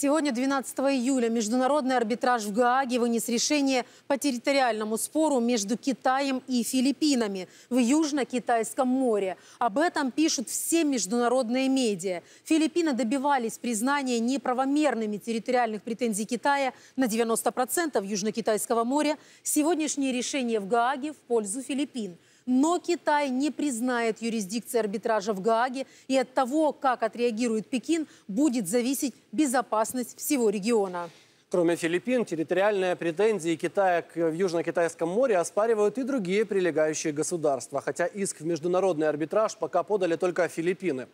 Сегодня, 12 июля, Международный арбитраж в Гааге вынес решение по территориальному спору между Китаем и Филиппинами в Южно-Китайском море. Об этом пишут все международные медиа. Филиппины добивались признания неправомерными территориальных претензий Китая на 90% Южно-Китайского моря. Сегодняшнее решение в Гааге в пользу Филиппин – но Китай не признает юрисдикции арбитража в Гааге, и от того, как отреагирует Пекин, будет зависеть безопасность всего региона. Кроме Филиппин, территориальные претензии Китая к, южно китайскому море оспаривают и другие прилегающие государства, хотя иск в международный арбитраж пока подали только Филиппины.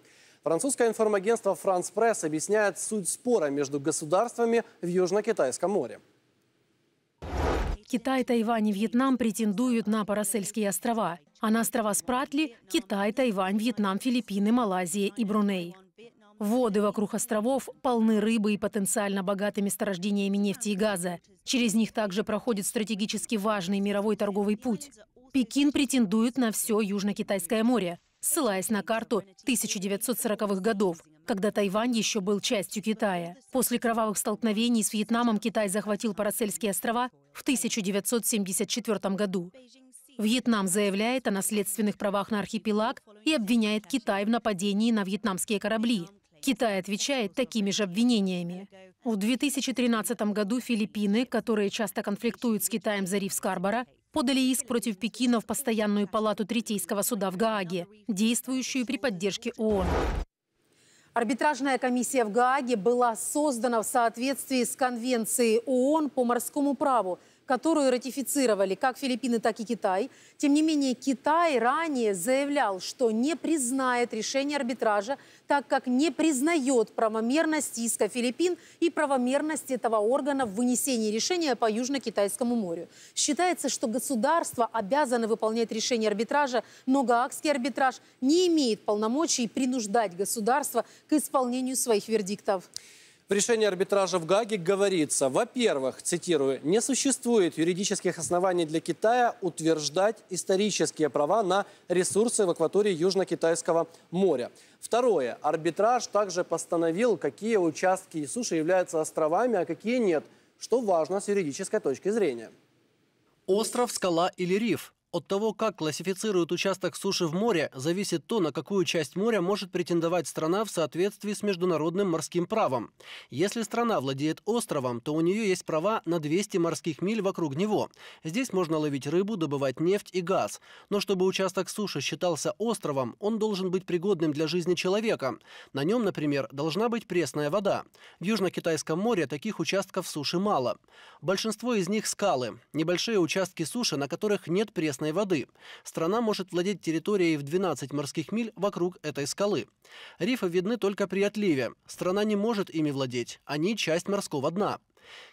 Французское информагентство «Франс Пресс» объясняет суть спора между государствами в Южно-Китайском море. Китай, Тайвань и Вьетнам претендуют на Парасельские острова, а на острова Спратли – Китай, Тайвань, Вьетнам, Филиппины, Малайзия и Бруней. Воды вокруг островов полны рыбы и потенциально богаты месторождениями нефти и газа. Через них также проходит стратегически важный мировой торговый путь. Пекин претендует на все Южно-Китайское море, ссылаясь на карту 1940-х годов – когда Тайвань еще был частью Китая. После кровавых столкновений с Вьетнамом Китай захватил Парацельские острова в 1974 году. Вьетнам заявляет о наследственных правах на архипелаг и обвиняет Китай в нападении на вьетнамские корабли. Китай отвечает такими же обвинениями. В 2013 году Филиппины, которые часто конфликтуют с Китаем за риф Скарбора, подали иск против Пекина в Постоянную палату Третейского суда в Гааге, действующую при поддержке ООН. Арбитражная комиссия в Гааге была создана в соответствии с Конвенцией ООН по морскому праву – которую ратифицировали как Филиппины, так и Китай. Тем не менее, Китай ранее заявлял, что не признает решение арбитража, так как не признает правомерность иска Филиппин и правомерность этого органа в вынесении решения по Южно-Китайскому морю. Считается, что государство обязано выполнять решение арбитража, но Гаагский арбитраж не имеет полномочий принуждать государство к исполнению своих вердиктов. В решении арбитража в Гаге говорится, во-первых, цитирую, не существует юридических оснований для Китая утверждать исторические права на ресурсы в акватории Южно-Китайского моря. Второе, арбитраж также постановил, какие участки и суши являются островами, а какие нет, что важно с юридической точки зрения. Остров, скала или риф от того, как классифицируют участок суши в море, зависит то, на какую часть моря может претендовать страна в соответствии с международным морским правом. Если страна владеет островом, то у нее есть права на 200 морских миль вокруг него. Здесь можно ловить рыбу, добывать нефть и газ. Но чтобы участок суши считался островом, он должен быть пригодным для жизни человека. На нем, например, должна быть пресная вода. В Южно-Китайском море таких участков суши мало. Большинство из них скалы, небольшие участки суши, на которых нет пресной пресной воды. Страна может владеть территорией в 12 морских миль вокруг этой скалы. Рифы видны только при отливе. Страна не может ими владеть. Они часть морского дна.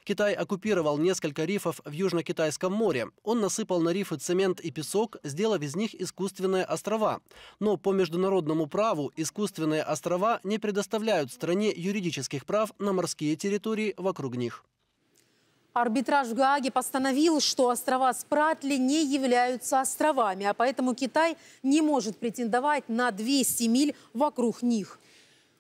Китай оккупировал несколько рифов в Южно-Китайском море. Он насыпал на рифы цемент и песок, сделав из них искусственные острова. Но по международному праву искусственные острова не предоставляют стране юридических прав на морские территории вокруг них. Арбитраж в Гааге постановил, что острова Спратли не являются островами, а поэтому Китай не может претендовать на 200 миль вокруг них.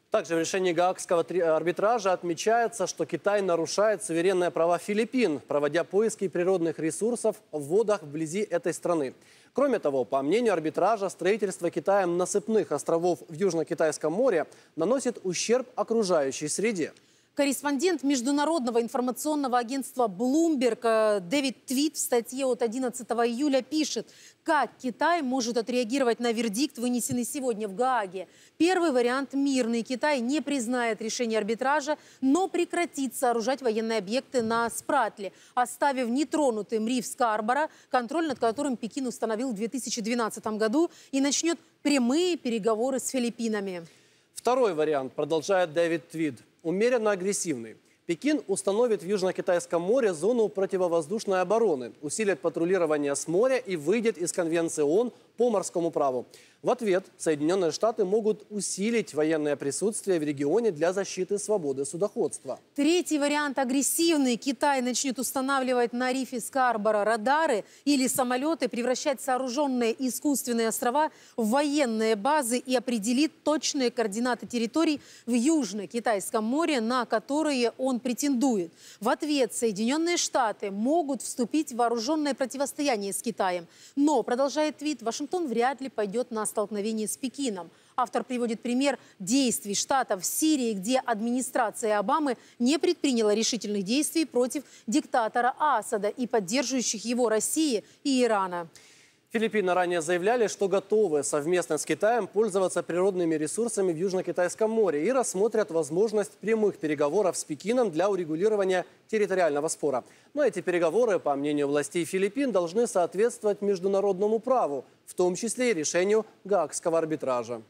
Также в решении Гаагского арбитража отмечается, что Китай нарушает суверенные права Филиппин, проводя поиски природных ресурсов в водах вблизи этой страны. Кроме того, по мнению арбитража, строительство Китаем насыпных островов в Южно-Китайском море наносит ущерб окружающей среде. Корреспондент международного информационного агентства Bloomberg э, Дэвид Твит в статье от 11 июля пишет, как Китай может отреагировать на вердикт, вынесенный сегодня в Гааге. Первый вариант – мирный. Китай не признает решение арбитража, но прекратит сооружать военные объекты на Спратле, оставив нетронутым риф Скарбора, контроль над которым Пекин установил в 2012 году, и начнет прямые переговоры с Филиппинами. Второй вариант, продолжает Дэвид Твид умеренно агрессивный. Пекин установит в Южно-Китайском море зону противовоздушной обороны, усилит патрулирование с моря и выйдет из Конвенции ООН по морскому праву. В ответ Соединенные Штаты могут усилить военное присутствие в регионе для защиты свободы судоходства. Третий вариант агрессивный. Китай начнет устанавливать на рифе Скарбора радары или самолеты, превращать сооруженные искусственные острова в военные базы и определит точные координаты территорий в Южно-Китайском море, на которые он претендует. В ответ Соединенные Штаты могут вступить в вооруженное противостояние с Китаем. Но, продолжает твит, Вашингтон Вашингтон вряд ли пойдет на столкновение с Пекином. Автор приводит пример действий штатов в Сирии, где администрация Обамы не предприняла решительных действий против диктатора Асада и поддерживающих его России и Ирана. Филиппины ранее заявляли, что готовы совместно с Китаем пользоваться природными ресурсами в Южно-Китайском море и рассмотрят возможность прямых переговоров с Пекином для урегулирования территориального спора. Но эти переговоры, по мнению властей Филиппин, должны соответствовать международному праву, в том числе и решению Гаагского арбитража.